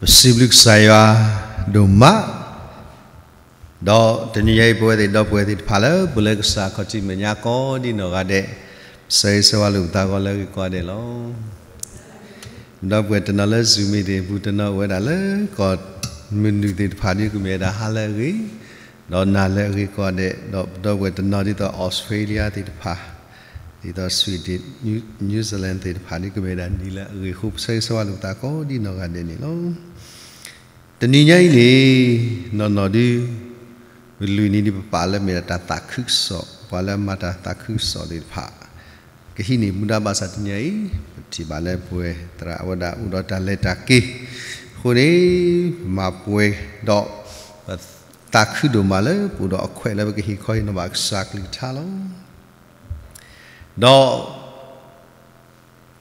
possible saya doma do teniyai pwe de do pwe de phala bule sa khati menya ko di no ga de sai sawa lu ta ko le ko de lo do pwe tan la zumi de bu tan wa da le ko min du de phani ku me da ha le gi do na le gi ko de do do pwe tan di to australia de pha ဒီတော့ Sweden New Zealand တဲ့ဖာနိကမေဒန်ဒီလာရေခုပ်ဆဲဆွာလူတာကိုဒီနောကန်နေနေလုံးတနည်းကြီးလေနော်နော်ဒီဝလူနီဒီပါလမေတာတာခုဆောပါလမတာတာခုဆောဒီဖာကဟိနေမူဒဘာသာတညိဒီပါလဲပွဲတရာဝဒဥဒတလက်တာကေခိုနေမပွဲတော့တာခုတို့မလဲပူတော့အခွဲလဲကဟိခွဲနဘာဆာကလီထားလုံးတော့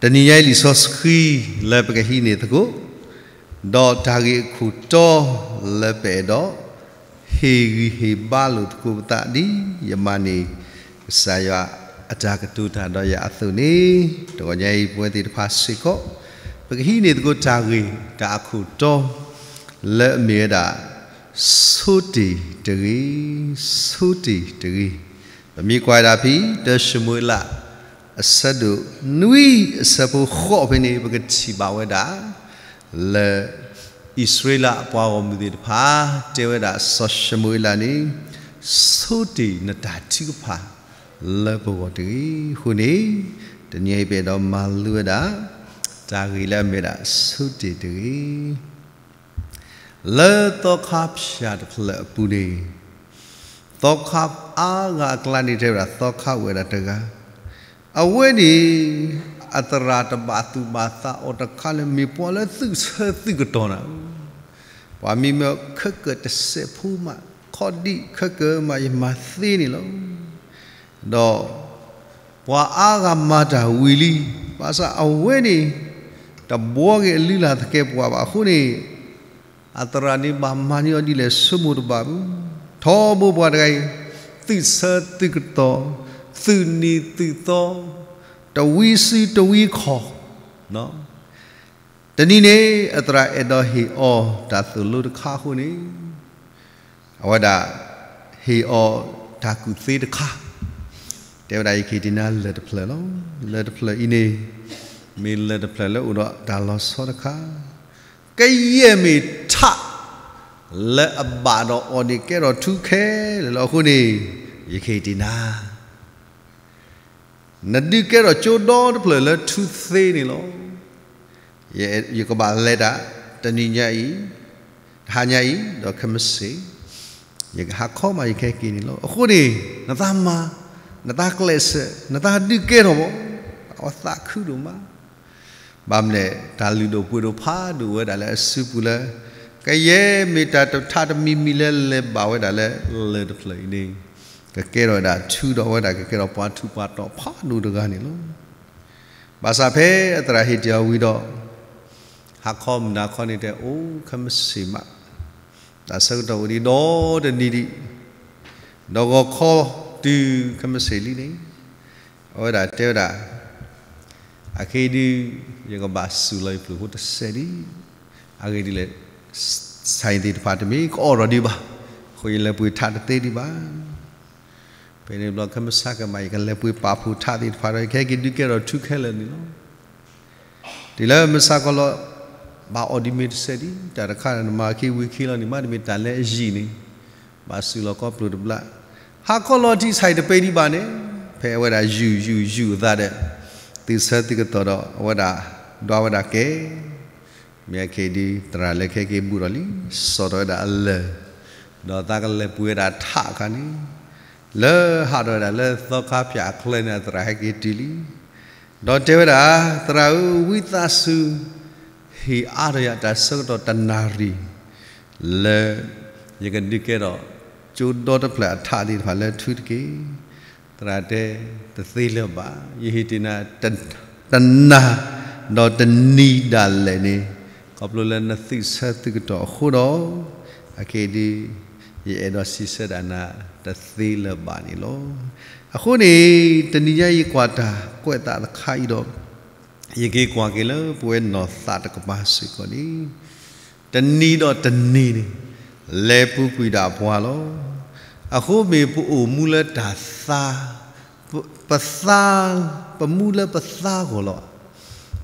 တနီရိုက်လီဆော့စခီလဲပကဟီနေတကိုတော့ဒါကြီးခုတော်လဲပဲတော့ဟေဂီဟေဘာလို့တကိုတာဒီယမနီဆာယအတာကတူတာတော့ရအသုနေတော်ကြီးပွဲတိတဖာစိကောပကဟီနေတကိုဒါကြီးဒါခုတော်လဲအမြဲတာသုတီတကြီးသုတီတကြီးမမီကွာတာဖီတရှမွေလာအဆက်တို့နွီအဆက်ဖို့ခော့ဖနေပကတိပါဝဒါလေဣသရေလအပွားတော်မူသည်တဖာတေဝဒါဆောရှမွေလာနီဆိုတီနတာတိကဖာလဘဝတီခုနေတညေပေတော်မာလူဒါတာဂီလမေဒါဆိုတီတီလေတောခပ်ရှာတဖလပူနေတောခပ်အာဂါကလနိတေရာတောခဝေရတကားအဝဲဒီအတရာတဘာသူဘာသာအော်တခါလည်းမေပေါ်လည်းသူဆဲသူကတော်နာဘာမီမခက်ကတဆေဖူမခေါ်ဒီခက်ကမယမသိနေလို့တော့ဘွာအားကမတာဝီလီပါစအဝဲနေတဘောကလီလာတကယ်ဘွာပါခုနေအတရာနေဘာမနီယောဒီလေစမှုတဘာဘူးသောဘွာတကယ်သူဆဲသူကတော်သူနီသူသောတဝီစီတဝီခေါ်နော်တနည်းနဲ့အတရာအတော်ဟေအောဒါသူလို့တခါခုနေအဝဒဟေအောဒါကုသေးတခါတေဝဒိုင်ခေဒီနာလက်ဖလလောလက်ဖလအင်းနေမေလက်ဖလလောတော့ဒါလောဆောတခါကဲ့ရဲ့မေထလက်အပါတော်အော်ဒီကဲတော့ထူခဲလောခုနေယေခေဒီနာနတိကဲတော့ချိုတော်တဖလလဲသူသေးနေလို့ယေယေကဘာလက်တာတဏိညာဤဟာညာဤတော့ခမစီယေဟာခေါ်မယေခဲကင်းနေလို့အခုနေနသမနတကလဲစနတတိကဲတော့ဘောအသခုတို့မှာဘာမလဲဒါလူတို့ပွေတို့ဖာတို့ဝဲဒါလဲအစုပူလဲကဲယေမေတာတထတမီမီလဲလဲဘာဝဲဒါလဲလဲတဖလနေก็เกิดได้ชูดเอาไว้ได้ก็เกิดปั้นชูปั้นต่อผพานูดกันนี่ล่ะภาษาเพื่อตระหิตยาวิโดหักคอมนัาคอนี่เดโอ้คำสีมาแต่สุดท้านี่โดเดนี่ดีดอกก็ตีคำสีลีนี่เอาได้เจ้าได้อาเคดียังก็บาสุลัยพลูดเสรีอาเกดีเลยสายดีฟาดมีก็รอดีบ่คอยเล่าปุยทัดเตดีบ่าပေနေဘလခမစကမိုင်ကလည်းပွေပါဖူထားတဲ့ဖာရခဲကိဒီကေရထုခဲလည်းနီနော်ဒီလည်းမစကလောဘာအော်ဒီမီစတီတရခါနမာကီဝီခီလာနီမာဒီမီတလည်းအကြီးနီဘာစူလကောပလူဒဘလဟာကောလောတီဆိုင်တပေဒီပါနေဖဲဝဲတာယူယူယူသားတဲ့သီဆတိကတော်တော့ဝဒဒဝဒကေမြခေဒီတရလည်းခဲကေဘူးရလီစောတော်ဒါအလ္လာဒေါ်တာကလည်းပွေတာထခါနီလေဟာရလာလေသောကပြခလနေတရဟကီတီလီဒေါ်တေဝရာတရာဝိသစုဟီအာရယတဆောတတနာရီလေယကနိကေတော့ကျိုးတော်တဖလာထာဒီဖလာထူတကေတရာတဲ့တသိလပါယေဟီတနာတနာတော့တနီဒါလည်းနေကပလိုလနသိဆတ်တကတော့ခုတော့အကေဒီယေအဒစီဆဒနာတသေးလပါနေလို့အခုနေတနိညာရေကွာတာ ကွဲ့တာတခိုင်တော့ရေကေကွာကေလပွဲနော်သာတကပါစီကိုနီတနီတော့တနီနေလဲပူကွီတာဘွာလို့အခုမေပူအူမူလတာသာပသာပမူလပသာကိုလို့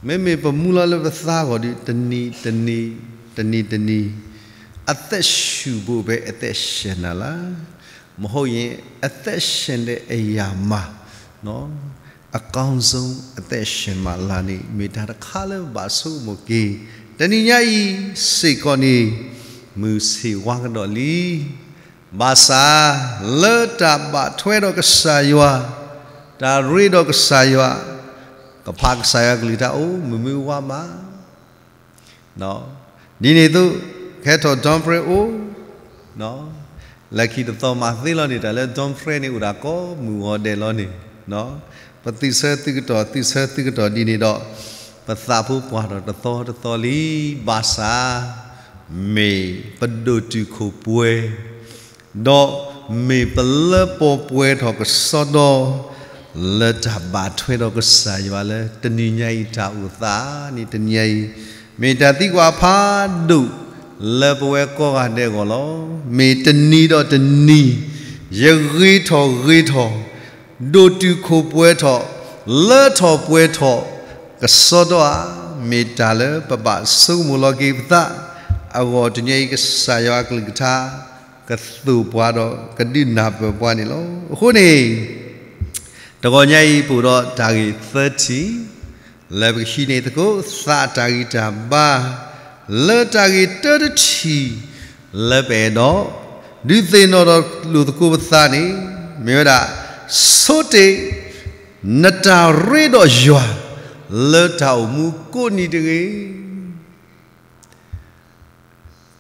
မေမေပမူလလပသာကိုဒီတနီတနီတနီတနီအသက်ရှူဖို့ပဲအသက်ရှင်လာလားမဟုတ်ရင်အသက်ရှင်တဲ့အရာမှာနော်အကောင်းဆုံးအသက်ရှင်မှာလာနေမိဒါတခါလဲဘာစုမကေတဏိညာဤစေကောနေမူစီဝါကတော့လီဘာသာလေတာဘထွေတော့ကဆာယွာဒါရီတော့ကဆာယွာကဖာကဆာယကလီတာအိုမမူဝါမာနော်ဒီနေသူခဲတော်ဒွန်ပရီအိုနော်လကီတတော်မှာသေလောနေတာလဲဒွန်ဖရဲနေဦးတာကောမူဟောတယ်လောနေနော်ပတိဆဲတိကတော်တိဆဲတိကတော်ဒီနေတော့ပသာဖို့ပွားတော့တတော်တတော်လီဘာသာမေပဒုတုခုပွဲတော့မေပလပေါ်ပွဲတော့ကစောတော့လက်တဘာထွေတော့ကဆာရွာလဲတဏိညာဤတာဥသာနိတဏိညာဤမေတ္တာတိကွာဖာဒုလေပွဲကောကတဲ့ကောလောမေတနီတော့တနီရရီထော်ရီထော်ဒိုတူခိုပွဲထော်လေထော်ပွဲထော်ကစောတော့မေတာလေပပစုမူလကိပတာအဝတ်ညိကဆာယောကလကထာကသူပွားတော့ကတိနာပွားနေလို့အခုနေတကောညိပူတော့ဒါကြီး30 level ရှိနေတကောစာတာကြီးတာပါလတာဂီတတချီလပေတော့ဒီသိနော်တော့လူတကူပသနေမြေရဆိုတေနတာရေတော့ယွာလတာမူကိုနီတကေ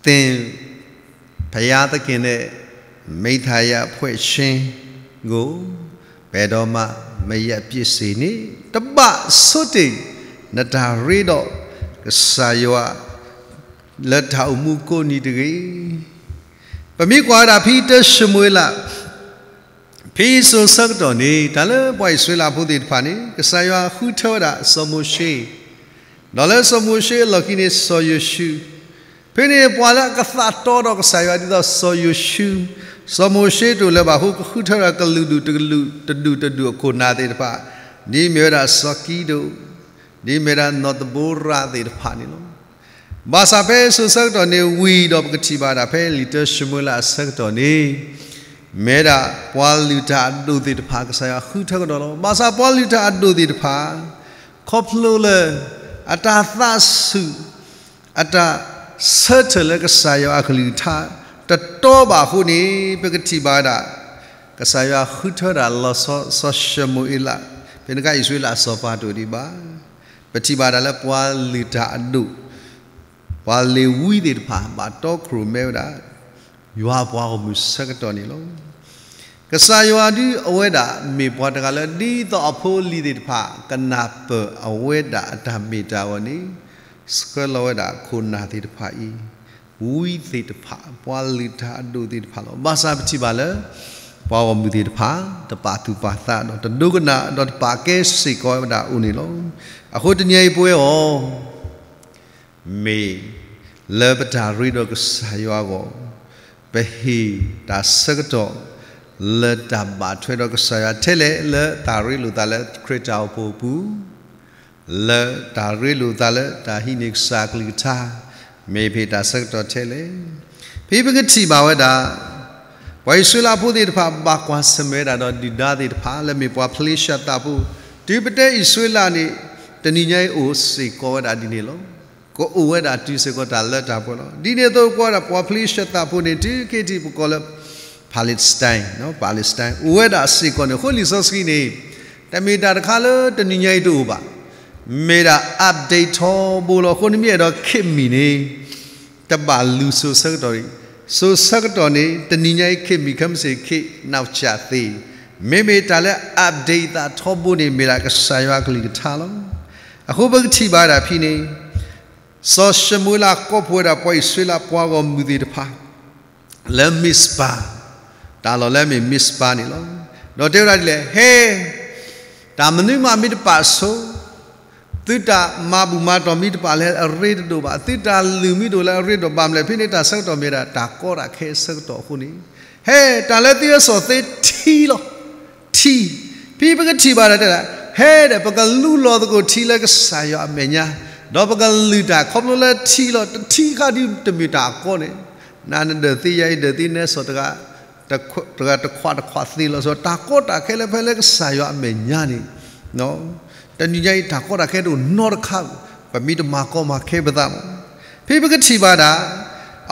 သင်ဘုရားသခင်နဲ့မိထာယဖွဲ့ရှင်ကိုဘယ်တော့မှမရက်ပြစ်စေနေတပဆွတ်တိနတာရေတော့ကဆာယောလက်ထောက်မှုကိုနီတကေပမိကွာတာဖီတရှမွေလာဖီဆိုဆက်တော်နေတလပွိုင်ဆွေလာဖို့တိဖာနေကဆာယဟူထောတာစမုရှိနော်လဲစမုရှိလကိနေဆောယရှုဖိနေပွာလာကသတော်တော်ကဆာယဒီတော့ဆောယရှုစမုရှိတို့လည်းပါဟူဟူထောတာကလူလူတကလူတတူတတူအခုနာတဲ့တပါနေမြေတာစကီတို့နေမြေတာနော်တဘူရာတဲ့တဖာနေလို့ဘာသာပဲဆုဆက်တော်နေဝီတော်ပကတိပါတာဖဲလီတရှမလာဆက်တော်နေမဲတာပွာလူတာအတုတိတဖာကဆရာခုထက်တော်လောဘာသာပွာလူတာအတုတိတဖာခေါပလိုလေအတာသဆုအတာဆတ်တလကဆရာအခလူတာတတော်ပါခုနေပကတိပါတာကဆရာခုထတာလောဆောဆောရှမူအီလာဘယ်ကဣဆွေလာဆောပါတူဒီပါပတိပါတာလဲပွာလူတာအတုတိဝါလေဝီဒီတဖာဘာတော့ခရမဲတာယွာပွားကိုမူစကတော်နေလို့ကဆာယွာဒီအဝဲတာမေဘွားတကလည်းဒီတော့အဖိုးလီဒီတဖာကနာပအဝဲတာအတမီတာဝနီစကလဝဲတာခုနာဒီတဖာဤဝီဒီတဖာပွားလီတာဒူဒီတဖာလို့ဘာသာပတိပါလဲပွားဝမူဒီတဖာတပါသူပါသတော့တဒုကနာတော့ပါကဲစိကောတာဦးနေလို့အခုတညေပွဲဟောမေလေပတာရီတော့ဆာယောကိုပဟီဒါစကတော့လေတဘာထွေတော့ဆာယထဲလေလေတာရီလူတာလေခရစ်တောပို့ဘူးလေတာရီလူတာလေတာဟိနိစာကလီတာမေဖေတာစကတော့ထဲလေဖိပကတိပါဝဒါဝိုင်ဆူလာဖို့တဲ့တဖာပါကွာစမဲတာတော့ဒီဒါတဲ့တဖာလည်းမေပွားဖလေးရှတ်တာဘူးဒီပတဲ့ဣဆွေလာနေတဏိညာအိုစေကောတာဒီနေလို့ကိုအိုဝဲတာတီစေကတာလက်တာပေါ်တော့ဒီနေ့တော့ကွာတာပွာဖလီရှတာပေါ်နေတီကေတီပကောလပါလက်စတိုင်းနော်ပါလက်စတိုင်းအိုဝဲတာစေကောနေခိုလီဆော့စကီနေတမီတာတခါလို့တညညိုက်တူပါမေတာ update ထောပေါ်လို့ခုနမြေတော့ခင်မီနေတပါလူဆိုဆက်တော်ရီဆိုဆက်တော်နေတညညိုက်ခင်မီခမ်စေခိနောက်ချသေးမေမေတာလက် update တာထောပေါ်နေမေတာကဆာရွာကလီကထားလို့အခုဘက်ထိပါတာဖြစ်နေ so shemula kopura poi sila pwago mudi pa le mispa da lo le mi mispa ni lo do te ra le he da mnu ma mi pa so တိတာမဘူးမတော်မိတပါလဲအရိတတို့ပါတိတာလူမိတို့လဲအရိတို့ပါမလဲဖိနေတာဆောက်တော်မြေတာဒါကောတာခဲဆောက်တော်ခုနေဟဲတာလဲတိရဆောသေးထီလောထီဖိပကထီပါတဲ့ဟဲတဲ့ပကလူလောတကိုထီလဲကဆာရအမေညာတော့ပကလီတာခေါမလဲထီလို့ထီခါဒီတမီတာကောနေနာနဒသိရိုက်ဒသိနေဆိုတကတခွတကတခွတခွသီလို့ဆိုတာကောတာခဲလဲဖဲလဲဆာရအမေညာနေနော်တဏိကြိုက်တာကောတာခဲတို့နော်ခါပမိတမကောမခဲပဒမဖိပကတိပါတာ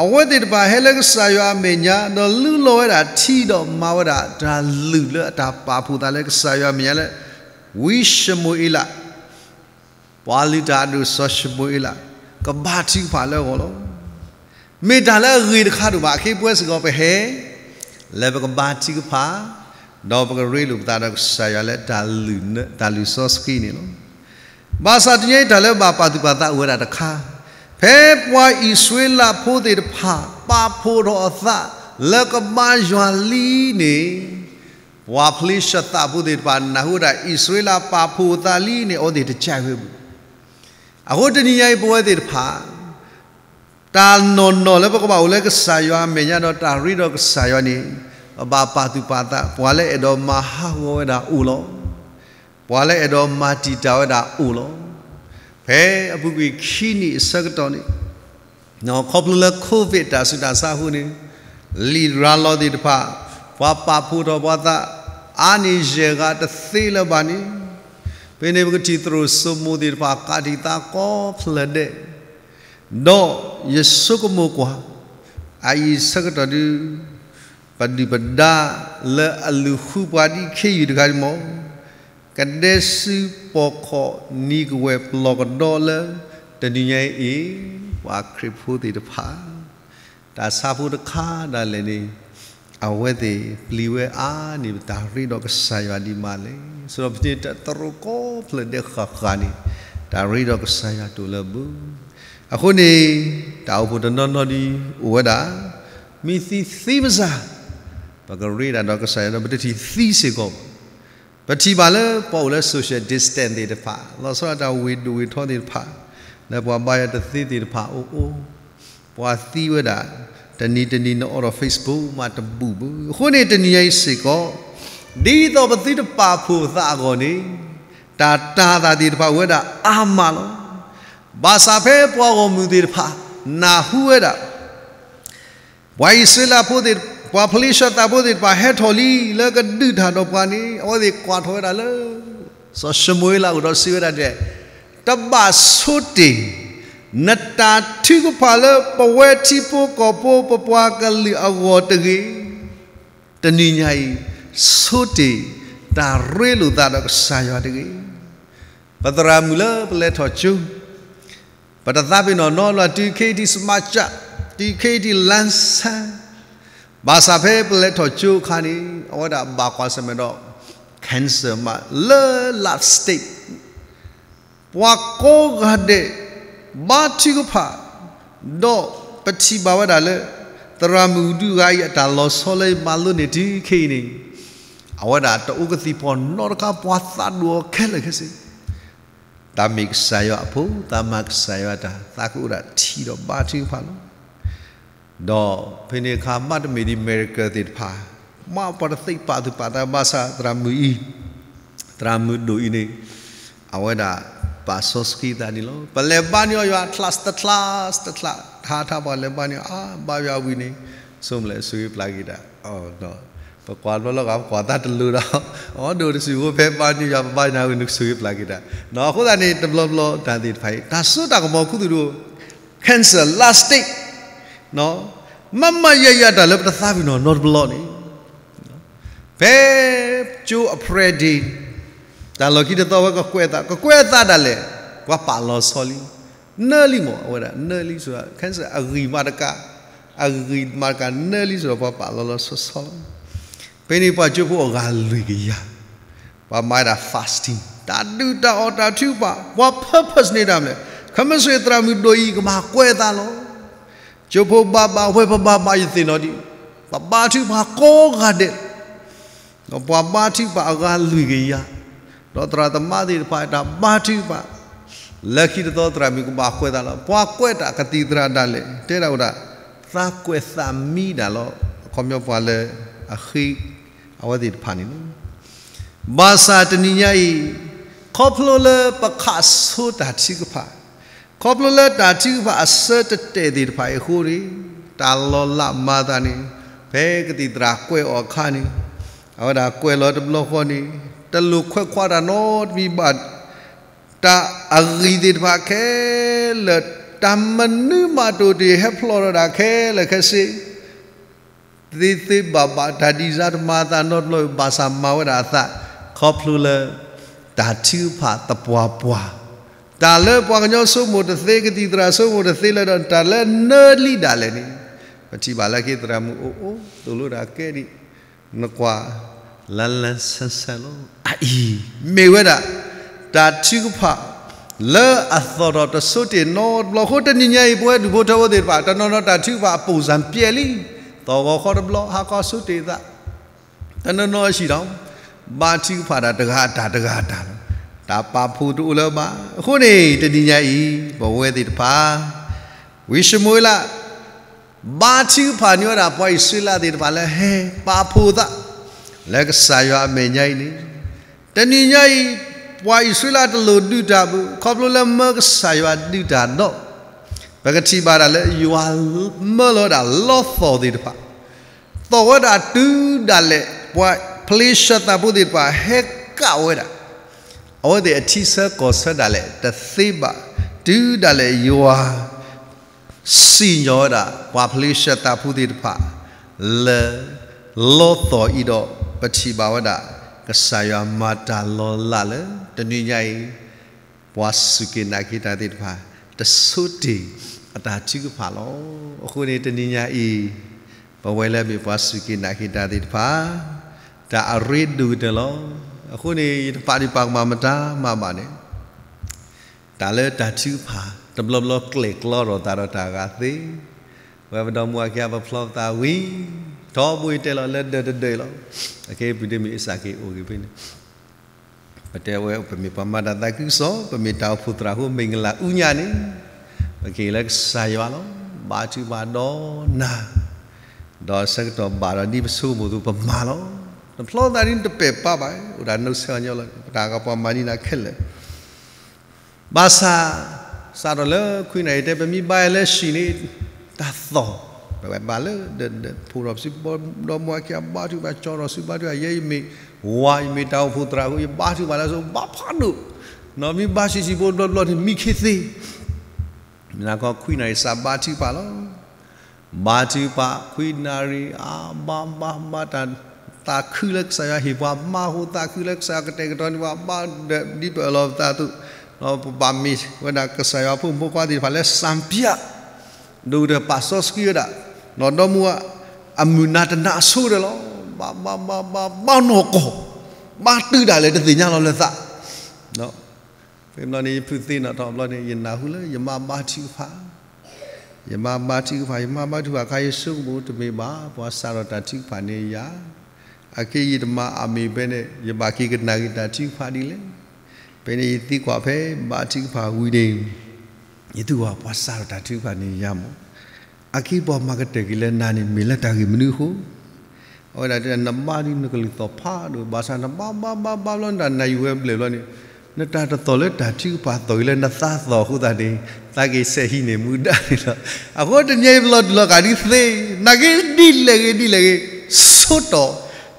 အဝတ်တေတပါဟဲလက်ဆာရွာမေညာတော့လူလောရတာထီတော့မဝရတာဒါလူလတာပါဖူတာလက်ဆာရွာမေညာလက်ဝိရှမူအီလာပွာလီတာဒုဆောရှမွေလာကဘာတိဖာလဲဟောလောမေတာလဲရီတခါတို့ဘာခေပွဲစကောပဲဟဲလဲဘကဘာတိဖာတော့ဘကရီလူတာဒုဆာရလဲတာလူနတာလူဆောစကီနေလောဘာသာတညိတာလဲဘာပါတူပါတာဝရတခါဖဲပွာဤဆွေလာဖိုးတဲ့ဖာပါဖိုးတော်အသလကမရွာလီနေဝါဖလိရှတာဘုဒေပါနဟုရာဣသရေလပါဖူတာလီနေဩဒေတချိုင်ဝေဘူးအဟိုတနီယိုင်ပွဲတဲ့ဖာတာနော်နော်လည်းပကပါဦးလည်းကဆာယောမေညာတော့တာရီတော့ကဆာယောနီဘာပါသူပါတာဘွာလည်းအတော်မဟာဝဝဒါဦးလောဘွာလည်းအတော်မာတီတာဝဒါဦးလောဖဲအပုကွေခီနီစကတော်နီနော်ခေါပလူလည်းကိုဗစ်တာဆူတာစာဟုနေလီရာလောဒီတဖာဘွာပါဖို့တော်ဘွာတာအာနီရေကတသေးလပါနီ베네브그티트루소무디바까디타코플레데너예수고모과아이서그더디반디반다레알루후바디케유드가리모까데스포코니그웨블로그돌레데니녜이와크리푸디드파다사부르카달레니အဝဲသေးပလီဝဲအာနေတာရီတော့ကဆာယာဒီမာလေဆိုတော့ပြတဲ့တရကိုဖလက်တဲ့ခခါနီဒါရီတော့ကဆာယာတူလဘူးအခုနေတာအဖို့တနော်နော်ဒီဝဲတာမီစီစီမစားဘဂရီတာတော့ကဆာယာတော့ပတိသီစေကောပတိပါလဲပေါ်လဲ social distance တွေတဖာလောဆိုတော့ဝေတူဝေထောတွေတဖာနေပွားပါရတသိတွေတဖာအိုးအိုးပွားသီဝဲတာတနီတနီနော်တော့ Facebook မှာတပူဘူးခုနေတနီရဲ့စေကောဒီတော့ပတိတပါဖို့သာကောနေတာတာသာဒီတပါဝဲတာအာမလောဘာစာဖဲပွားကောမူဒီတပါနာဟုဝဲတာဝိုင်စလာဖို့ဒီပွားဖလီရှတာဖို့ဒီပါဟဲထော်လီလကဒွထာတော့ပါနေအောဒီကွာထော်ရတာလောဆောရှမွေးလာတော့စီဝဲတာတဲ့တဘာဆုတီနတာတိကဖလာပဝဲတိပိုကောပိုပပွားကလီအဝတကြီးတနိညာယီဆုတီတာရဲလူတာတော့ဆာယောတကြီးပတရာမူလပလက်ထောချူပတသပိနောနောလတီခေတီစမချတီခေတီလန်ဆာဘာသာဖဲပလက်ထောချူခါနီအော်ဒါဘာကွာစမတော့ကင်ဆာမလလတ်စတိတ်ပွားကောဂဒေဘာတိကဖာဒေါပတိဘဝဒါလေတရမူဒူဂိုင်အတာလောဆောလေမလုနေဒီခိနေအဝဒါတူကစီပေါ်နော်ကပွားသတ်ဒိုခဲလေခစီတမိကဆာယောအဖို့တမကဆာယောတာသကုရထီတော့ဘာတိဖာလို့ဒေါဖိနေခါမတ်မီဒီမေရိကတိဖာမပရသိပါသူပါတာဘာသာတရမူဤတရမူဒူဤနေအဝဒါ pasoskhitani lo palepanyo ya tlas tlas tlas tha tha palepanyo a ba ya wi ni somle sui plagita oh no ပကွာလောလောကကွာတတလူတော့အော်ဒိုရစီဝဖဲပါညရပါနာဝင်ဆူပလာကိတာနော်ခုကနေဒဗလော့လောဒါတိဖိုင်ဒါဆွတာကမောခုသူတို့ cancer last day နော်မမရရတာလည်းတသားပြီနော် not blood နေဘဲကျိုးအဖရဒီဒါလော်ကီတတော်ကကွဲတာကွဲတာတယ်လေကွာပါလော်ဆော်လီနော်လီမောဝရနော်လီဆိုတာခန်းစအဂီမာတကအဂီမာကနော်လီဆိုတော့ပါလော်လော်ဆော်ဆော်ပင်းနေပါကျဖို့ငါလူကြီးရပါမိုက်တာ fasting တာတူတာအော်တာထူပါ what purpose နေတာမလဲခမဆွေတရာမီတို့ဤကမှာကွဲတာလောကျဖို့ပါပါဝဲပါပါပါယသိနော်ဒီပါပါထူပါကောကတဲ့တော့ပါပါထူပါငါလူကြီးရလောတရာသမတိဖိုင်တာပါတိပါလက်ခိတောတရာမိကဘာခွဲတာလောပွားကွဲ့တာကတိတရာတလေတဲတော်တာသာကွဲ့သာမိတာလောခေါမျောပွားလေအခိအဝဒီဖာနီနဘာသာတနိညာဤခေါပလိုလပခါဆူတာတိကဖာခေါပလိုလတာတိကဖာအစတတဲဒီဖိုင်ဟူရီတာလောလမာတာနီဘဲကတိတရာကွဲ့ော်ခါနီအော်ဒါကွယ်လောတဘလောခေါနီตลุกควควารานอดวิบัติตะอักริดิภาเคเลตัมมันนึมาตัวดีเฮฟลอร์ดาเคเลคสิดิติบาบาดาดิจารมาตานอดลอยบาสามาวราตะขอบลูเลตาชื่อผาตะปัวปัวตาเลปวงยอสมุดเสกติตราสมุดเตเลดอนตาเลเนลีดาเลนี่ปัจจิบาลกิตรามุโอโอตุลุราเคดินกว่าလန်လန်ဆန်ဆန်လို့အီမေဝဒတာချိကဖလေအသောတော်တဆုတေနောဘလဟုတ်တနိညာပွဲဒုဘတော်တဲ့ပါတနောတာချိကဖအပူဇံပြဲလီတော်ဘခေါ်ဘလဟာကဆုတေသတနောနောရှိတော်ဘာချိကဖတာတကားတာတကားတာတာပါဖူတူလမခုနေတတိညာဤဘဝဲတိတပါဝိရှမွေလာဘာချိဖာညောတာပွိုင်ဆွေလာတိတပါလဲဟဲပါဖူတာလက်စာရွာအမေညိုင်နေတဏိညိုင်ပွာဣဆွေလာတလို့တုတာဘူးခေါပလိုလမကစာရွာတုတာတော့ဘဂတိပါတာလဲယွာမလို့တာလော့ဖော်ဒီတပါတော်ဝတာတူးတာလဲပွာပလေးရှတာဘူးဒီပါဟဲကဝဲတာအော်ဒီအထီးဆဲကောဆတာလဲတသိပါတူးတာလဲယွာစီညောတာပွာပလေးရှတာဘူးဒီတပါလဲလော့တော်ဤတော့ပတိဘာဝဒကဆာယမတာလောလလေတနိညာယဘဝစုကေနာကိတာတိတဖာတဆုတိအတာချိကဖာလောအခုနေတနိညာဤဘဝလည်းမီဘဝစုကေနာကိတာတိတဖာဒါအရိဒုတလောအခုနေပါတိပါကမမတာမမနဲ့ဒါလည်းဒါချိဖာတဘလဘလကလေကလောရတာရတာကသိဝဘတော်မူအကဘဖလောက်တာဝီတော်မူတဲလလက်တဲ့တဲ့လအကေပိဒမီအစကေအိုကေပိနေပတဲဝဲပမေပမဒတကိစောပမေတောဖုတရာဟုမင်္ဂလာဥညာနေအကေလက်ဆာယောလောဘာချူဘာဒေါနာဒေါ်ဆက်တော်ဘာရဒီပစုမှုသူပမာလောဖလောက်တာရင်တပေပပါဥဒါနုဆာညောလဒါကပမနီနာခက်လေဘာသာစာရလခွိနေတဲ့ပမိပါလေရှိနေตาโตแบบบาลเดินเดนผู้รับสิบบอดอมวยกี่บาทที่มาจอรสิบบาทที่ยัยมีวายมีดาวพุทธราหูยบาทที่มาแล้วสบับพันุนอมีบาิสิบบอลดอมที่มีคิดสิแล้วก็คุยในสบาที่ปาลบาที่ปาคุยนารีอาบาบาบาตันตาคือเล็กสายหิวามาหูตาคือเล็กสายกระเตงกระตอนว่าบ้าเด็ดิบเอลอบตาตุเราบามีวลาเกษายว่าพุ่มพวกวาดีิบาเลสัมพิยานูเดปัสสสกีดะนอนมัวอามุนาตนาสูเดลอบาบาบาบาบาโนโกบาตื้อดาเลยตะติญาเราเลยซะเนาะเฟมลอนี่พุตินะตอมลอนี่ยินนาหุเลยยมามาทิฟายมามาทิฟายมามาทิฟาคายสุบูตเมบาบัวสารตาทิฟาเนยาအကေယိတမအမေပဲနဲ့ယပါကိကနာကိတာတိဖာဒီလေပဲနေတိကွာဖဲမာတိဖာဝီနေ yituwa pasar ta tu ba ni yamo aki bo magate gile nani milata gi mnu ho ora de namma ni nukli to pha do basa na ba ba ba ba lon da na yu ble lo ni na ta ta to le da tu ba to le na sa so hu da ni ta gi se hi ni mu da ni lo a go de nyai blo lo ga ni se na gi di le gi di le gi so to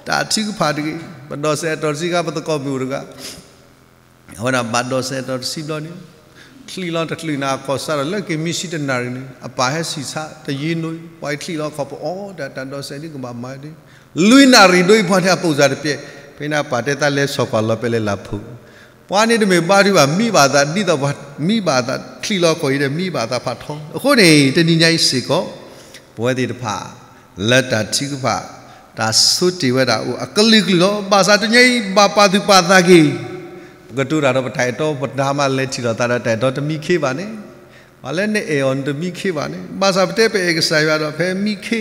da tu ba de gi ba do se to si ga ba to ko bu ga ဟောနာဘတ်တော်ဆက်တော်စီတော်နေထလီလောတထလီနာခေါ်ဆရလက်ကမီရှိတနာရင်းအပါဟစီစာတရင်နွိဝိုင်ထလီလောခေါ်ပေါ်အော်ဒါတန်တော်ဆယ်ဒီကမမိုင်ဒီလွိနာရီတို့ဖွားတဲ့ပုံစံတစ်ပြည့်ဖိနာပါတဲ့တလဲဆော်ပါလောပဲလဲလာဖူပွားနေတမေပါဒီပါမိပါသာတိတော့မိပါသာထလီလောခေါ်ရတဲ့မိပါသာဖတ်ထုံးအခုနေတဏိညာစီကောဘဝတိတဖလက်တာတိကဖဒါသုတိဝဒအကလိကလောပါစာတညိပါပါသူပါသာကြီးကတူရာတော့ပထိုင်တော့ပဒမလဲချီတော့တာတိုင်တော့တမိခေပါနဲ့မလဲနဲ့အေွန်တမိခေပါနဲ့ဘာသာပတဲ့ပေကဆိုင်ရတော့ဖဲမိခေ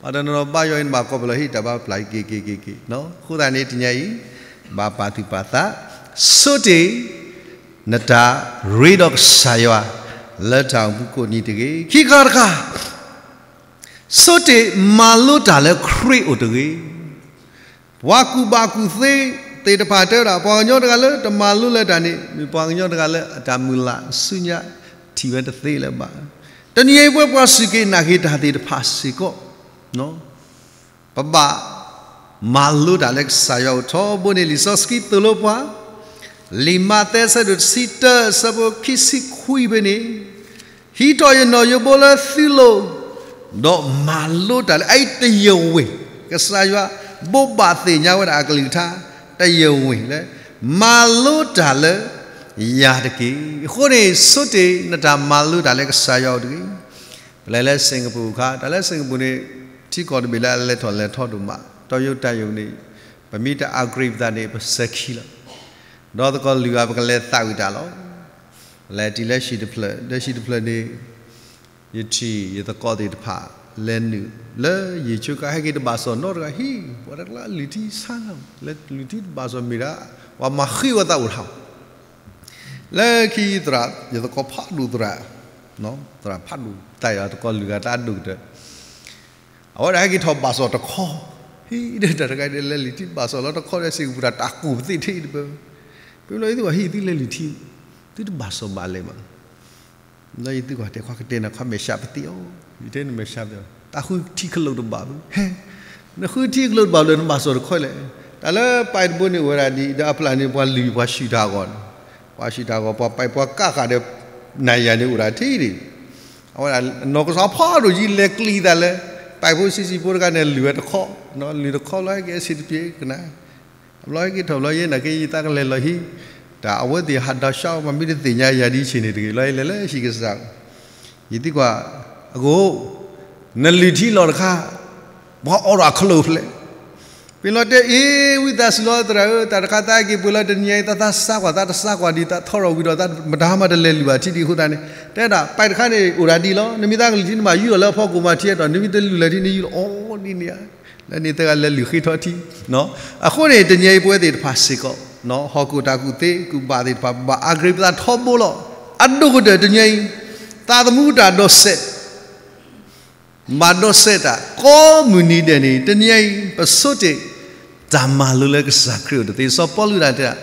ပါဒနောပါယောင်ဘာကောဘလဟိတဘာပလိုက်ကေကေကေကေနော်ခုတန်နေတညကြီးဘာပါတိပါတာစွတေနတာရေဒေါက်ဆာယောလက်ထောင်ဘူးကိုနီတကေခိကာရခာစွတေမာလုတာလဲခရိအိုတကေဝါကူဘာကူသေးတေတဖာတဲ့တာပေါင်ညောတကလည်းတမာလူလက်တာနေမပေါင်ညောတကလည်းအတမူလာဆုညာဒီဝဲတသေးလည်းပါတနည်းပွဲပွားစီကေနာခေတာတေတဖာစီကောနော်ပပမာလူဒါလက်ဆာယောထောဘုန်လီဆော့စကီတလို့ပွားလီမာတဲဆဒုစီတဆဘခိစီခွိဘနေဟီတော်ရနော်ယဘောလာသီလိုတော့မာလူဒါလက်အဲ့တယဝေကဆာယောဘောဘာသိညာဝရအကလိထားတယုံဝင်လေမာလုဒါလေယာတကီခိုနေစွတ်တေနတာမာလုဒါလေကဆာယောတကီဘလဲလဲစင်ကာပူခါဒါလဲစင်ကာပူနေတီကော်တဘီလာလဲထော်လဲထော်တူမတော်ရုတ်တယုံနေပမိတအာဂရိပဒနေပစခီလာတော့တကောလူကပကလဲတောက်တာလောလဲဒီလက်ရှိတဖလက်လက်ရှိတဖလက်နေယတိယတကောတိတဖာเลนเลยชูก็ให้กินบาสนร์ก็ฮีวันละลิทิสางเลลิทิบาสมิระว่ามาขี้ว่าตาอุราเลขี้ตระยตะก็พัดดูตราเนาตราพัดดูแต่ยตะก็เหลือตาดูเด้อเอาได้กินทบบาสตะก็ฮีเด็ดแต่กันเลลิทิบาสแล้วตะก็ได้สิบุระตักูิที่เบื่ี่เราอีกว่าฮีที่เลลิทิที่บาสบาเลมันเล้วอี่ว่าเด็กค่าเด็นะควาเมชาปติโอဒီတဲ့မရှာတယ်တခုထိခလုတ်တော့ပါဘူးဟဲ့နခုထိခလုတ်ပါလို့မဆော်ခွဲလေဒါလည်းပိုက်ဘုန်နေဝရဒီဒါပလန်နေပွားလီပွားရှိတာကောပွားရှိတာကောပွားပိုက်ပွားကခတဲ့နိုင်ရနေဥရာထိတယ်အော်နောက်ကစားဖားလို့ကြီးလက်ကလီတယ်လေပိုက်ဖို့စီစီပိုးကနေလီဝတ်ခေါနော်လီတခေါလိုက်ကစီပြေကနာအလောက်ကထော်လို့ရနေကိတကလည်းလဟီဒါအဝတ်ဒီဟာဒါရှောက်မမိတဲ့တင်ညာရာဒီချင်းနေတကယ်လဲလဲရှိကစားယတိကွာအကိုနလီတီလော်ခါဘောအော်ရာခလုဖလေပီလော်တေအေဝိဒသလောတရတာကတာကီပူလော်တညိုင်တသဆာကွာတဆာကွာဒီတထော်ရောဝီတော့တမဒါမတလဲလူပါတီတီဟုတ်တာနေတဲ့တာပိုက်တခါနေအိုရာဒီလောနမီသားကလူချင်းမှာယူရလောဖောက်ကူမှာတီရတော့နမီတလူလက်တီနေယူအော်ဒီနေရလက်နေတကလက်လူခိထော်တီနော်အခုနေတညိုင်ပွဲတွေတဖာစီကောနော်ဟော်ကူတာကူတေကူပါတေပါအဂရိပတာထော်ပိုးလောအဒုကတညိုင်တာသမှုတာတော့ဆက် madoseta community ni teniai pesote dhamma lule sakri de so polura ta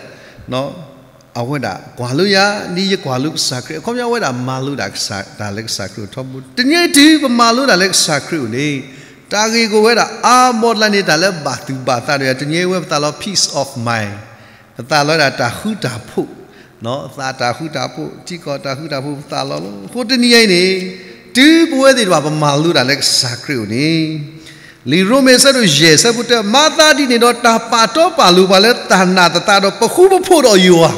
no awada gwalua ni ye gwalu sakri khom ya wada maluda sa da le sakri thobu teniai di maluda le sakri ni ta gi ko wada a modla ni da le ba tu ba ta ya teniai we ta lo peace of mind ta lo da ta hu da phu no ta ta hu da phu ti ko ta hu da phu ta lo ho teniai ni တူဘွဲဒီတော့ဗမာလူတာလက်စာခရီနေလီရိုမေဆရုယေဆပုတမာတာဒီနေတော့တာပါတော့ပါလူပါလဲတာနာတတာတော့ပခုမဖို့တော့ယူဟာ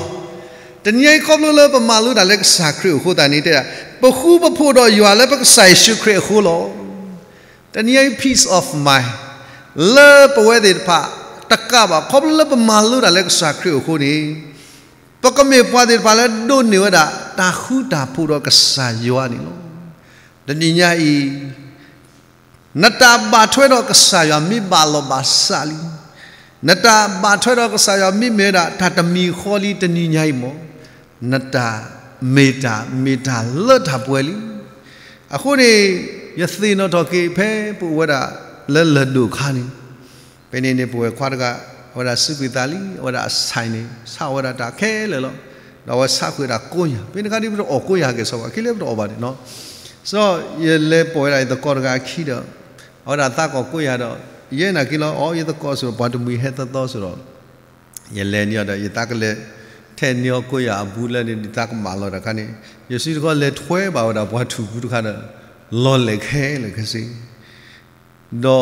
တညိုင်ခေါမလို့ဗမာလူတာလက်စာခရီဟိုတာနေတဲ့ပခုမဖို့တော့ယူဟာလဲပကဆိုင်ရှုခရီခိုလောတညိုင် peace of mind လဲပဝဲဒီပါတကပါခေါမလို့ဗမာလူတာလက်စာခရီခိုနေပကမေပွားဒီပါလဲဒုန်နေဝဒတာခူတာဖို့တော့ကဆာယောနေလောတဏိညာဤနတပါထွဲတော့ကဆာရမိပါလောပါစာလီနတပါထွဲတော့ကဆာရမိမေတာထတမီခောလီတဏိညာဤမောနတမေတာမေတာလတ်တာပွဲလီအခုနေယသိနောတော်ကေဖဲပူဝဒလလဒုခါနီပဲနေနေပူဝခွာတကဝဒစုပိတာလီဝဒဆိုင်နေဆဝဒတာခဲလေလောတော့ဆခွေတာကိုညာပဲနေကဒီဘတော့အော်ကိုညာကေဆောကခိလေဘတော့အော်ပါတယ်နော် so ye le poi lai the kor ga khi do ora ta ko ko ya do ye na kilo o ye the kor so ba tu mi he ta do so do ye le ni da ye ta ka le the ni o ko ya bu le ni ta ka ma lo da ka ni ye si ko le thwe ba da ba tu bu ka na lo le khe le ka si do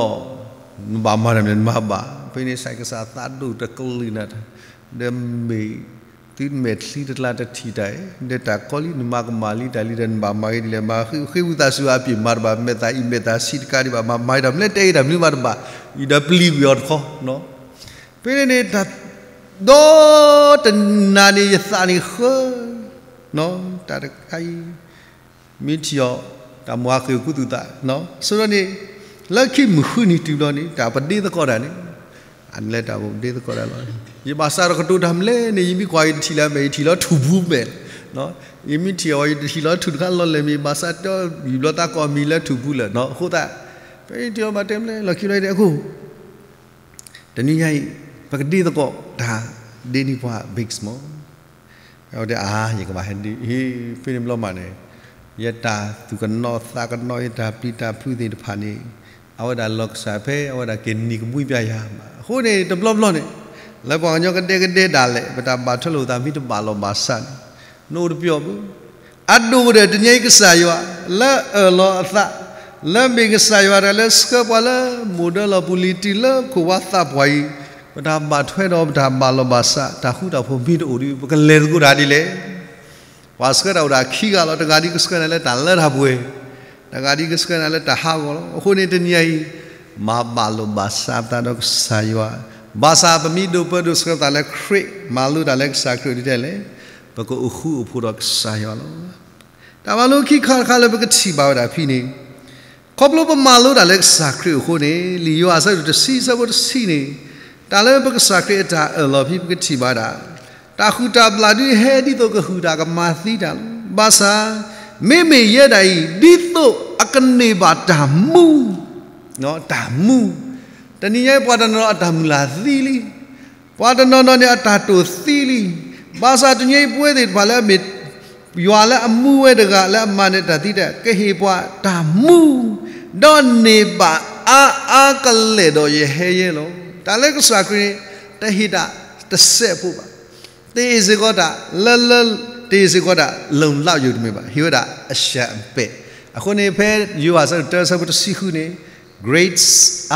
ba ma ra men ma ba pe ni sai ka sa ta du ta ko li na da de mi tin metli de la ta thi dai de ta koli ni ma mali dali den ba ma le ma khi u ta su a pi mar ba me ta i me ta sit ka ri ba ma mai dam le te dam ni mar ba i da pli bi or kho no pe ne ne ta do tan na ni ya sa ni kho no ta de kai mi ti yo ta mo a khi ku tu ta no so ne လက်ခိမခုနီတူတော့နေတာပတိသကောတာနေ amleta bo de ko la ye basa ro katu damle ne yimi kwai thila me thila thubu me no yimi thiwa yi thila thu ka lo le mi basa to biblota ko mi la thubu la no ho ta pe thiwa ma tem le lakhi lai de aku တနည်းရိုက်ပကတိတော့ဒါဒေနီဘွားဘစ်မောအော်ဒါအာရေကမဟန်ဒီဟေးဖိနမ်လောမနေယတာသူကနောသာကနောယတာပိတာဖူးတဲ့ဖာနေ awak dah lok sape awak dah kini kemui biaya ho ne de blom blom ne la bang nyo kede kede dah le bata ba thlo ta mi de ba lo ba san no de pyo bu adu de de nyai ksa yo la lo tha la mi ksa yo ra le ska pa la model la puliti la ko wa ta bwai bata ba thwe do bata ba lo ba sa ta hu da pho mi de ori ka le ko da di le ဝါစကရဝရာခီကလောတဂါဒီကစကနလဲတန်လဲဟာဘွေ Nagari kas kan ala tahagol. Ako ni tanyay mabalo basa tanok saywa. Basa pamido pa dos ka tala kri malu tala sakro di tele. Pako uhu upurok saywa lo. Tawalo ki khar khala pako tibaw da pini. Koplo pa malu tala sakro uhu ne liyo asa do si sa bo si ne. Tala pako sakro ta lo pi pako tibaw da. Ta khu ta bladu he di to ko hu da ka ma thi da. Basa မေမေရဲ့တိုင်ဒီတော့အကနေပါတာမူနော်တာမူတဏိယေပဝဒနောအတာမူလာသီလီပဝဒနောနောနေအတာတုသီလီဘာသာတညိပွေးတယ်ဘာလဲမေရွာလဲအမှုဝဲတကလဲအမှန်နဲ့တတိတဲ့ကဟေပွားတာမူတော့နေပါအာအာကလေတော့ရဟဲရဲလို့တာလဲကစားခရင်တဟိတတဆက်ဖို့ပါတေဇေကောတာလလတေဇေကောတာလုံလောက်ယူတယ်မေပါဟိဝတာအရှံပက်အခုနေဖဲ you are so to so to see who ne grades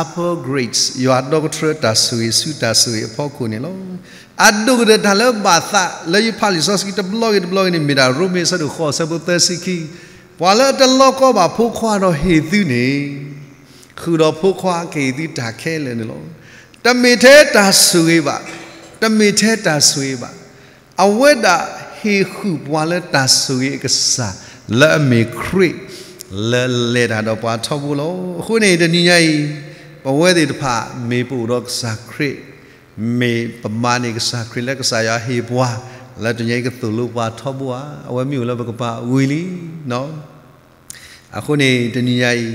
upper grades you are doctor ta sui su ta sui pho ko ne lo addu de ta le ba sa le yi phali so ski ta blog it blog ni mira room me so do kho so to see ki ဘွာလတလောကဘာဖုခွာတော့ဟေသူနေခုတော့ဖုခွာကေသူတာခဲလဲနေလို့တမေသေးတာဆွေးပါတမေသေးတာဆွေးပါအဝိဒဟေခုဘွာလတာဆွေးကစားလဲမေခရစ်လဲလဲတာတော့ပွားထောက်ဘူးလို့ခုနေတနည်းကြီးပဝဲတွေတဖမေပူတော့စာခရစ်မေပမာနေကစာခရစ်လက်ကစာရဟေဘွားလက်တညိကသူလို့ပွားထောက်ဘူးအဝဲမျိုးလည်းပကပဝီလီနော်အခုနေတနည်းကြီး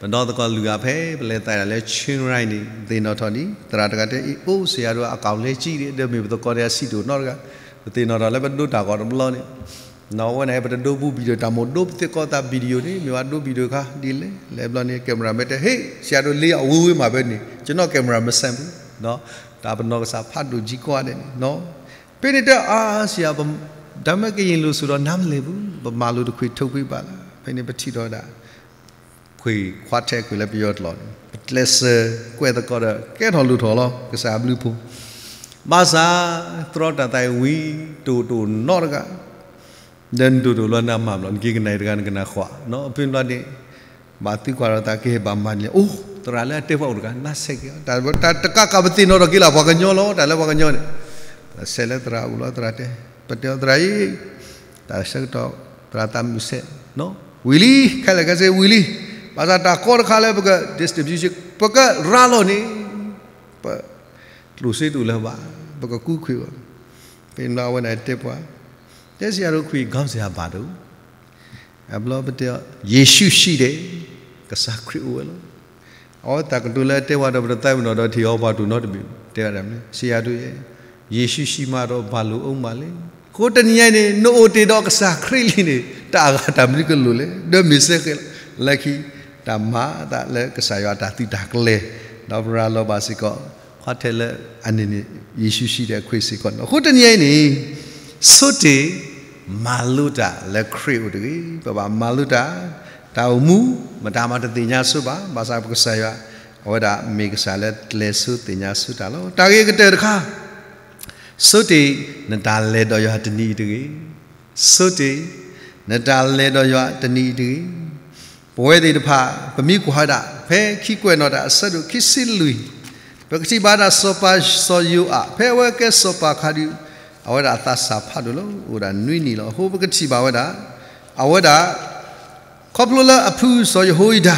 ဘတော်တကလူရဖဲပလဲတိုင်ရလဲချင်းရိုင်းနေဒေနော်ထော်နီတရာတကတဲ့အိုးဆရာတို့အကောင်လဲကြည့်တယ်တဲ့မေပတော်ရစီတို့နော်ကဒေနော်တော်လည်းဘဒုတာကောတော့မလို့နေနော်ဝင်ဟဲပတဒိုဘူးဗီဒီယိုတာမိုဒိုပစ်ကောတာဗီဒီယိုနေမြဝဒိုဗီဒီယိုခါဒီလေလေဘလနေကင်မရာမက်တဲ့ဟေးဆရာတို့လေးအဝေးဝေးမှာပဲနေကျွန်တော်ကင်မရာမဆန်ဘူးနော်ဒါဘနောကစားဖတ်တို့ကြီးကွာတယ်နော်ပိနေတဲ့အာဆရာဓမ္မကရင်လို့ဆိုတော့နားမလည်ဘူးဗမာလူတစ်ခွေထုတ်ပြပါလားဖိနေပတိတော်တာခွေခွာတဲ့ခွေလည်းပြောတော့လက်စကွဲတကောတော့ကဲတော်လူတော်လောကစားဘလူးဖူမဆာသရတတိုင်ဝီတူတူနော်က dan dulu luar nama belum gigi naik dengan kena kuat. No, pun luar ni mati kuat tak kira bambanya. Oh, terlalu ada apa urusan nasik. Tapi teka kabeti no lagi lah bukan nyolo, dalam bukan nyolo. Selain terlalu luar terlalu. Pada terai tak sejuk terata musa. No, Willy kalau kata Willy pasal kor kalau buka distribusi buka ralo ni. Terus itu lah, buka kuku. Pinlawan ada apa? တဲ့ဆရာတို့ခွေခေါင်းဆရာပါတို့အဘလောပတေယေရှုရှိတယ်ကစားခရစ်ဝဲလို့အော်တကတူလဲတဲဝါတော့ပတိုင်မနော်တော့ထီဟောပါတူနော်တပြီတဲရတယ်မလဲဆရာတို့ရဲ့ယေရှုရှိမှတော့ဘာလို့အောင်ပါလဲကိုတနည်းနဲ့နိုအိုတေတော့ကစားခရစ်လီနေတာကတမလီကလို့လေဒမစ်စက်ကလက်ခီတမတာလဲကစားရတာတိတာကလေတော့ဘရာလောပါစီကောဟိုတယ်လဲအနေနဲ့ယေရှုရှိတဲ့ခွေစီကောနော်ကိုတနည်းနဲ့ sote maluta le creu de ba ba maluta ta mu ma ta ma te nya su ba ba sa pu sa ya wa da me ka sa le le su te nya su ta lo ta ge te de kha sote na ta le do ya de ni de sote na ta le do ya de ni de ဘဝတေတဖဗမိကွာတာဖဲခိကွဲ့နော်တာအဆက်တို့ခိစစ်လူပကတိဘာတာစောပါစောယူအဖဲဝဲကဲစောပါခါဒီဝဒအသစာဖတ်လို့ဟိုဒါနွိနီလို့ဟိုပကတိပါဝဒအဝဒခေါပလလအဖူဆိုယဟိုဒါ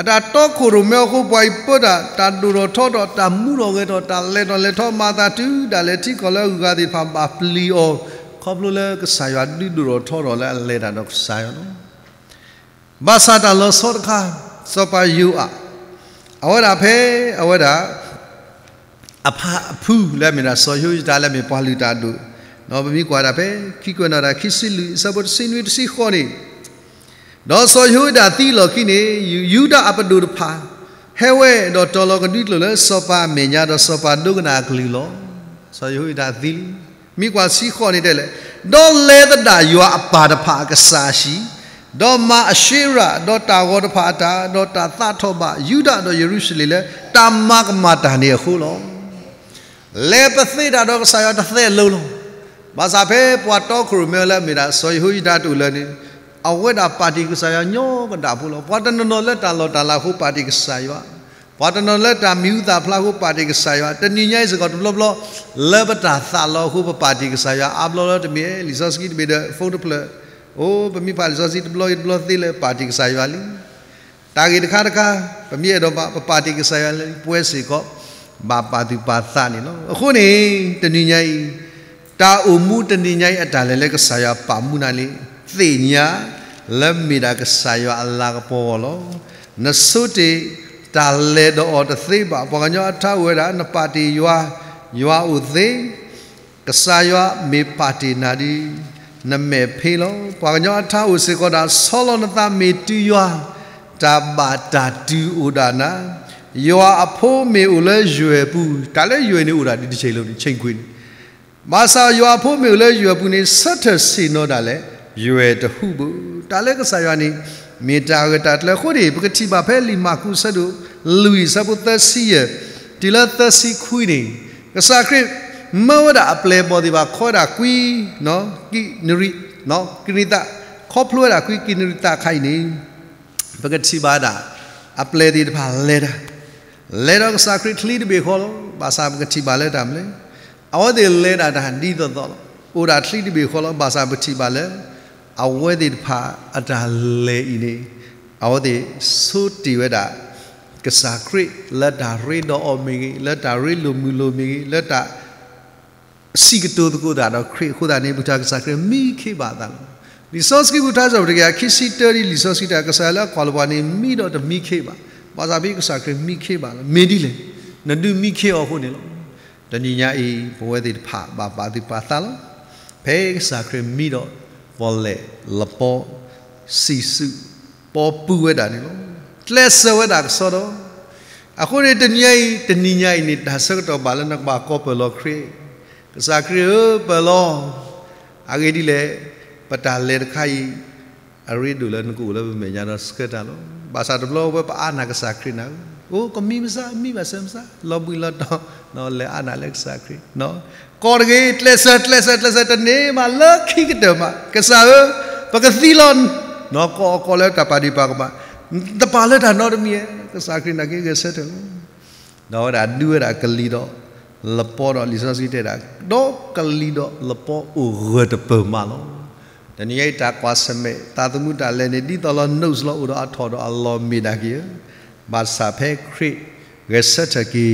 အတာတော့ခိုရမေခုပွိုင်ပွတာတာတူတော်ထောတော်တာမှုတော်ကတော့တာလဲတော်လဲထောမာတာတူဒါလဲတိကောလောကတိဖာပါပလီအောခေါပလလကဆာယဒီတူတော်ထောတော်လဲလဲတာတော့ဆာယနော်ဘာသာတာလောစောတခါစောပါယူအအဝဒဖဲအဝဒအဖာအဖူလည်းမင်းဆော်ယူတာလည်းမပွားလူတာတို့နော်ဘမီကွာတာပဲခိကွနာတာခိစီလူစဘတ်စင်ဝီတစီခေါ်နေနော်ဆော်ယူတာတီလော်ခိနေယူတာအပဒူတဖာဟဲဝဲတော့တော်လောကတိလို့လဲစောပါမင်ညာတော့စောပါဒုကနာကလီလောဆော်ယူတာတီမိကွာစီခေါ်နေတယ်လေတော့လဲတတာယူအပါတဖာကစားရှိတော့မအရှိရတော့တာဝတ်တဖာတာတော့တာသထောပယူတာတော့ယေရုရှလင်လဲတာမကမတာနေခုလောလေပသိတာတော့ဆာရတသဲလုံးလုံးဘာသာပဲပွာတော့ခရမဲလဲမိတာဆိုဟူဒါတူလဲနေအဝဲတာပါတီကဆာရညောကတာဘူးလို့ပွာတနနော်လက်တာလောတာလာခုပါတီကဆာရပွာတနနော်လက်တာမြူတာဖလာခုပါတီကဆာရတနိညိုင်းစကောတဘလဘလလေပတာသလောခုပါတီကဆာရအဘလောတမီလီဆိုစကီတမီဒဖုန်တပလအိုးပမိပါလီဆိုစီတဘလဘလသီလေပါတီကဆာရလီတာဂီတခါတခါပမိရတော့ပါပါတီကဆာရလီပွဲစီကောပါပါသူပါသနေလို့အခုနေတဏိညာဤတာအုံမှုတဏိညာဤအတားလည်းလက်ကဆာရပါမှုနာလေသေညာလက်မီတာကဆာရအလာကပေါ်လို့နဆုတေတာလေတော့တသိပါဘောကညောအထဝေရာနပါတီယွာယွာဥသိကဆာယွာမေပါတီနာဒီနမေဖေလောဘာကညောအထဥစေကောတာဆောလောနတမေတူယွာတဘာတာတူဥဒနာယောအဖိုးမေဦးလဲရွယ်ပူဒါလည်းရွယ်နေဦးတာဒီတစ်ချိန်လုံးချိန်ခွေမဆာယောအဖိုးမေဦးလဲရွယ်ပူနေဆက်ထစီနောဒါလည်းရွယ်တဟုဘူးဒါလည်းကစားရနေမေတာကတတ်လဲခိုဒီပကတိပါဖဲလီမာကူဆတ်တို့လူီဆပုတ်သစီယဒီလာသစီခွီနေကစားခရစ်မဝဒအပလေပေါ်ဒီပါခေါ်တာကွီနော်ကိနရီနော်ကိနိတာခေါ်ဖလွဲတာကွီကိနရီတာခိုင်နေပကတိပါတာအပလေဒီတပါလဲတာလေတော့စာခရစ်ထလီတဘေခေါ်လို့ဘာသာပကတိပါလဲတာမလဲအော်ဒီလေတာတာဒီတော့တော့အိုတာထလီတဘေခေါ်လို့ဘာသာပတိပါလဲအဝဲဒီဖာအတာလေဤနေအော်ဒီဆူတီဝဲတာကစာခရစ်လက်တာရေတော့အမေကြီးလက်တာရေလိုမူလိုမီကြီးလက်တာစီကတိုတကူတာတော့ခရစ်ခုတာနေဘုရားကစာခရစ်မိခေပါတာလို့လီဆိုစကီဘုရားဆိုတကယ်ခီစီတရီလီဆိုစီတာကဆာလာကောလဘာနေမိတော့တမိခေပါပါဇာဘိကစာခရမိခေပါလားမင်းဒီလေနတုမိခေော်ဟုတ်နေလို့တဏိညာဤဘဝတိဖပါပါတိပါသလားဘဲစာခရမိတော့ဘောလေလပေါ်စီစုပေါ်ပူဝဲတာနေလို့လက်ဆဝဲတာဆောတော့အခုနေတညိုင်တဏိညာဤဒါစတော့ဘာလနကဘာကောပလောခရကစားခရပလောအဂေဒီလေပတာလေခိုင်အရိဒူလန်ကူလဘမေညာတော့စကတာလို့ bahasa dulu apa anak sakri na oh kami masa mi bahasa masa lobi lot no no le anak le sakri no korge itle set le set le set ne ma lucky gitu ma kesal pagasilon no ko ko le kapadi pa ma tepale dan no mi sakri na ke set no da dua da kali do lepo do lisan sih tidak do kali do lepo ugut pemalo ဒနိယတာကွာစမေတာသမှုတာလည်းနေတိတော်လောနှုတ်စလောဥတော်အထော်တော်အလ္လာဟ်မီဒါကီဘာစာဖဲခရစ်ရစတကီ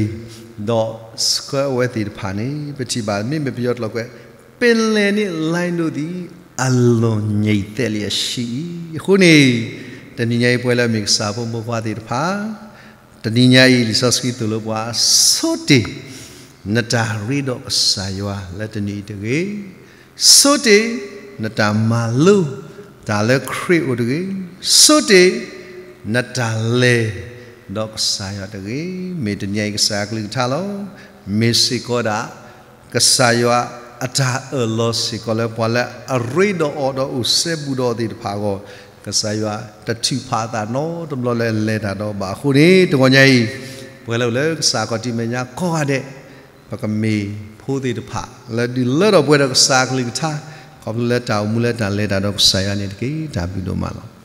ဒေါ်စကဝဲတိဖာနေပတိပါမိမပြောတော့ကွယ်ပင်လယ်နဲ့လိုင်းတို့သည်အလွန်ငြိမ့်သက်လျက်ရှိခုနေတဏိညာရေးပွဲလဲမိစာဖို့မဘွားသေးတဖာတဏိညာရေးလီဆော့စကီတူလို့ဘွားဆိုတေနတာရီတော့အစာရွာလက်တဏီတကေဆိုတေနတာမာလုဒါလဲခရစ်ဥတကြီးစွတေနတာလေဒေါက်ဆာယတကြီးမေတညိုင်ကစားကလူထားလို့မေစီကောဒါကစားယအတာအလောစီကောလဲပွာလဲအရိဒေါ်အော်ဒေါ်ဥစေဘူးဒေါ်ဒီတဖာကောကစားယတတိဖာတာနောတမလို့လဲလဲတာတော့ဘာခုနေတကောညိုင်ဘွယ်လို့လဲကစားကောတိမညာကောရတဲ့ပကမေဖိုးသေးတဖာလဲဒီလဲတော့ဘွယ်တော့ကစားကလူထား Kau Qabla ta'umula dan dah dadok saya ni ki tabidu malam.